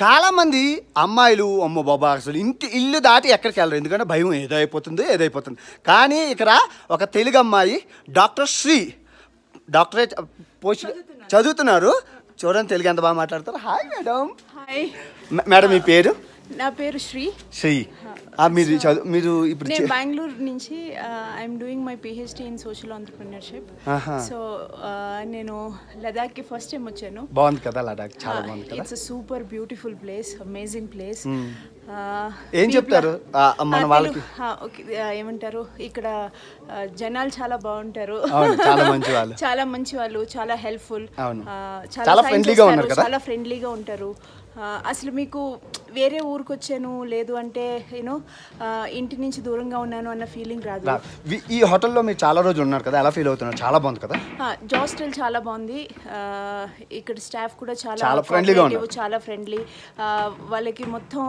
చాలామంది అమ్మాయిలు అమ్మ బాబా అసలు ఇంటి ఇల్లు దాటి ఎక్కడికి వెళ్ళరు ఎందుకంటే భయం ఏదో అయిపోతుంది ఏదో అయిపోతుంది కానీ ఇక్కడ ఒక తెలుగు అమ్మాయి డాక్టర్ శ్రీ డాక్టరే పోస్ట్ చదువుతున్నారు చూడండి తెలుగు ఎంత బాగా మాట్లాడతారు హాయ్ మేడం హాయ్ మేడం మీ పేరు నా పేరు శ్రీ శ్రీ Ah, మీరు ఇప్పుడు నేను బెంగళూరు నుంచి I'm doing my PhD in social entrepreneurship so నేను లదాఖ్కి ఫస్ట్ టైం వచ్చాను బాగుంది కదా లదాఖ్ చాలా uh, బాగుంది it's super beautiful place amazing place ఏం చెప్తారు ah, మన వాళ్ళకి ఏమంటారు ఇక్కడ జనాలు చాలా బాగుంటారు చాలా మంచి వాళ్ళు చాలా మంచి వాళ్ళు చాలా హెల్ప్ఫుల్ చాలా ఫ్రెండ్లీగా ఉంటారు చాలా ఫ్రెండ్లీగా ఉంటారు అసలు మీకు వేరే ఊరికి వచ్చాను లేదు అంటే యూనో ఇంటి నుంచి దూరంగా ఉన్నాను అన్న ఫీలింగ్ రాదు ఈ హోటల్లో మీరు చాలా రోజులు ఉన్నారు కదా ఎలా ఫీల్ అవుతున్నారు చాలా బాగుంది కదా జాస్టల్ చాలా బాగుంది ఇక్కడ స్టాఫ్ కూడా చాలా ఫ్రెండ్లీగా ఫ్రెండ్లీగా చాలా ఫ్రెండ్లీ వాళ్ళకి మొత్తం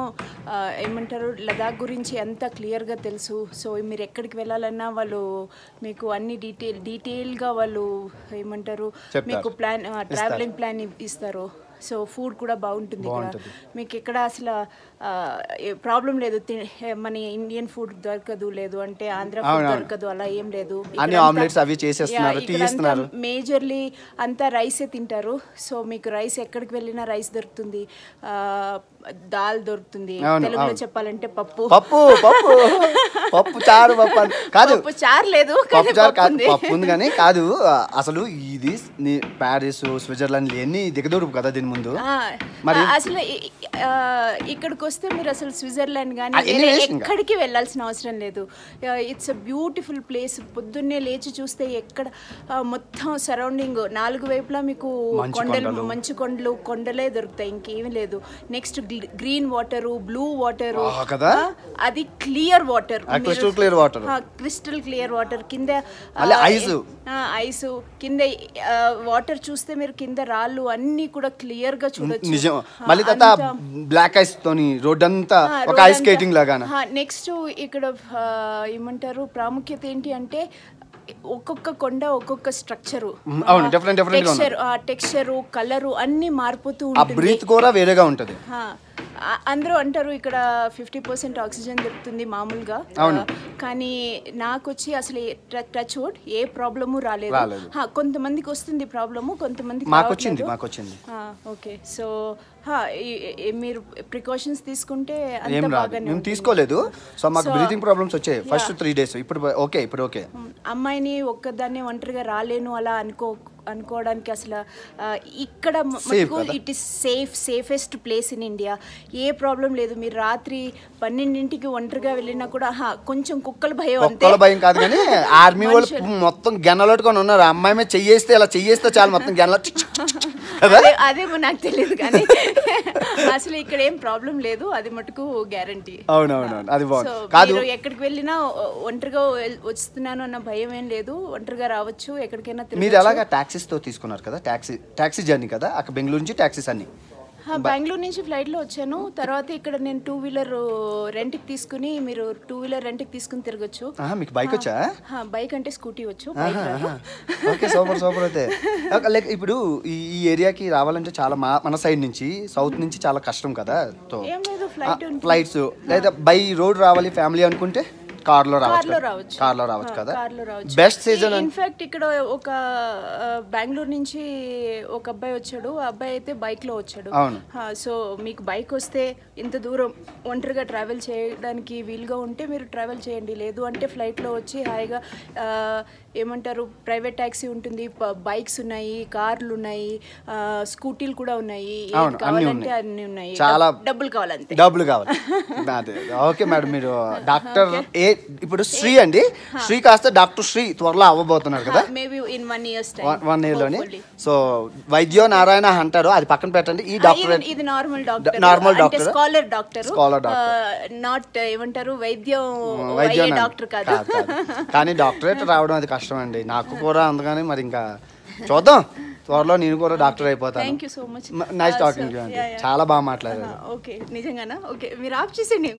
ఏమంటారు లదాఖ్ గురించి ఎంత క్లియర్గా తెలుసు సో మీరు ఎక్కడికి వెళ్ళాలన్నా వాళ్ళు మీకు అన్ని డీటెయిల్ డీటెయిల్గా వాళ్ళు ఏమంటారు మీకు ప్లాన్ ట్రావెలింగ్ ప్లాన్ ఇస్తారు సో ఫుడ్ కూడా బాగుంటుంది మీకు ఎక్కడ అసలు ప్రాబ్లం లేదు మన ఇండియన్ ఫుడ్ దొరకదు లేదు అంటే ఆంధ్ర ఫుడ్ దొరకదు అలా ఏం లేదు ఆమ్లెట్స్ అవి చేసేస్తున్నారు మేజర్లీ అంతా రైస్ తింటారు సో మీకు రైస్ ఎక్కడికి వెళ్ళినా రైస్ దొరుకుతుంది దాల్ దొరుకుతుంది తెలుగులో చెప్పాలంటే పప్పు పప్పు పప్పు పప్పు చారు పప్పు కాదు పప్పు చారు లేదు పప్పు చారు కాదు పప్పు ఉంది కానీ కాదు అసలు ఇది పారిస్ స్విట్జర్లాండ్ ఇవన్నీ దిగదూరు కదా దీని ముందు మరి అసలు ఇక్కడికి వస్తే మీరు అసలు స్విట్జర్లాండ్ కానీ ఎక్కడికి వెళ్ళాల్సిన అవసరం లేదు ఇట్స్ అ బ్యూటిఫుల్ ప్లేస్ పొద్దున్నే లేచి చూస్తే ఎక్కడ మొత్తం సరౌండింగ్ నాలుగు వైపులా మీకు కొండలు మంచు కొండలు కొండలే దొరుకుతాయి ఇంకేమీ లేదు next green water blue water కదా అది clear water crystal clear water crystal clear water కింద ఐస్ కింద వాటర్ చూస్తే మీరు కింద రాళ్ళు అన్ని కూడా క్లియర్ క్లియర్ గా చూడొచ్చు నిజం మళ్ళీ తర్వాత బ్లాక్ ఐస్ తోని రోడ్ అంతా ఒక ఐస్ స్కేటింగ్ లాగా నెక్స్ట్ ఇక్కడ ఏమంటారు ప్రాముఖ్యత ఏంటి అంటే ఒక్కొక్క కొండ ఒక్కొక్క స్ట్రక్చరు టెక్స్చర్ టెక్స్చరు కలరు అన్ని మారిపోతూ బ్రీత్ కూడా వేరేగా ఉంటుంది అందరూ అంటారు ఇక్కడ ఫిఫ్టీ పర్సెంట్ ఆక్సిజన్ దొరుకుతుంది మామూలుగా కానీ నాకు వచ్చి అసలు టచ్ వుడ్ ఏ ప్రాబ్లము రాలేదు కొంతమందికి వస్తుంది ప్రాబ్లము కొంతమందికి మాకొచ్చింది మాకొచ్చింది ఓకే సో మీరు ప్రికాషన్స్ తీసుకుంటే ఏం రాదు మేము తీసుకోలేదు సో మాకు బ్రీతింగ్ ప్రాబ్లమ్స్ వచ్చాయి ఫస్ట్ త్రీ డేస్ ఇప్పుడు ఓకే ఇప్పుడు ఓకే అమ్మాయిని ఒక్కదాన్ని ఒంటరిగా రాలేను అలా అనుకో అనుకోవడానికి అసలు ఇక్కడ it is safe safest place in India ఏ ప్రాబ్లం లేదు మీరు రాత్రి పన్నెండింటికి ఒంటరిగా వెళ్ళినా కూడా కొంచెం కుక్కల భయం కుక్కల భయం కాదు కానీ ఆర్మీ వాళ్ళు మొత్తం గెనలట్టుకొని ఉన్నారు అమ్మాయి మీద చెయ్యేస్తే ఇలా చెయ్యేస్తే చాలు మొత్తం గెనల అదే నాకు తెలియదు కానీ అసలు ఇక్కడ ఏం ప్రాబ్లం లేదు అది మటుకు గ్యారంటీ అవునవునవును అది కాదు ఎక్కడికి వెళ్ళినా ఒంటరిగా వస్తున్నాను అన్న భయం ఏం లేదు ఒంటరిగా రావచ్చు ఎక్కడికైనా మీరు ఎలాగా టాక్సీ ట్యాక్సీస్తో తీసుకున్నారు కదా ట్యాక్సీ ట్యాక్సీ జర్నీ కదా అక్కడ బెంగళూరు నుంచి ట్యాక్సీస్ అన్ని బెంగళూరు నుంచి ఫ్లైట్లో వచ్చాను తర్వాత ఇక్కడ నేను టూ వీలర్ రెంట్కి తీసుకుని మీరు టూ వీలర్ రెంట్కి తీసుకుని తిరగచ్చు మీకు బైక్ వచ్చా బైక్ అంటే స్కూటీ వచ్చు ఓకే సూపర్ సూపర్ అయితే లైక్ ఇప్పుడు ఈ ఏరియాకి రావాలంటే చాలా మా మన సైడ్ నుంచి సౌత్ నుంచి చాలా కష్టం కదా ఫ్లైట్స్ లేదా బై రోడ్ రావాలి ఫ్యామిలీ అనుకుంటే కార్లో రావచ్చు రావచ్చు కార్లో రావచ్చు కదా బెస్ట్ సీజన్ ఇన్ఫాక్ట్ ఇక్కడ ఒక బెంగళూరు నుంచి ఒక అబ్బాయి వచ్చాడు ఆ అబ్బాయి అయితే బైక్ లో వచ్చాడు అవును సో మీకు బైక్ వస్తే ఇంత దూరం ఒంటరిగా ట్రావెల్ చేయడానికి వీలుగా ఉంటే మీరు ట్రావెల్ చేయండి లేదు అంటే ఫ్లైట్ లో వచ్చి హాయిగా ఏమంటారు ప్రైవేట్ ట్యాక్సీ ఉంటుంది బైక్స్ ఉన్నాయి కార్లు ఉన్నాయి స్కూటీలు కూడా ఉన్నాయి అన్ని ఉన్నాయి చాలా డబ్బులు కావాలంటే డబ్బులు కావాలి ఓకే మేడం మీరు డాక్టర్ ఏ ఇప్పుడు శ్రీ అండి శ్రీ కాస్త డాక్టర్ శ్రీ త్వరలో అవ్వబోతున్నారు కదా maybe in one years one year లోని సో వైద్యో నారాయణ అంటారు అది పక్కన పెట్టండి ఈ డాక్టర్ ఇది normal doctor normal doctor scholar doctor scholar doctor not ఏమంటారు వైద్యం వైద్యం డాక్టర్ కాదు కానీ డాక్టరేట్ రావడం అది కష్టం కష్టం అండి నాకు కూడా అందుకని మరి ఇంకా చూద్దాం త్వరలో నేను కూడా డాక్టర్ అయిపోతాను thank you so much nice talking చాలా బాగా మాట్లాడారు ఓకే uh-huh. నిజంగానా ఓకే మీరు ఆఫ్ చేసేయండి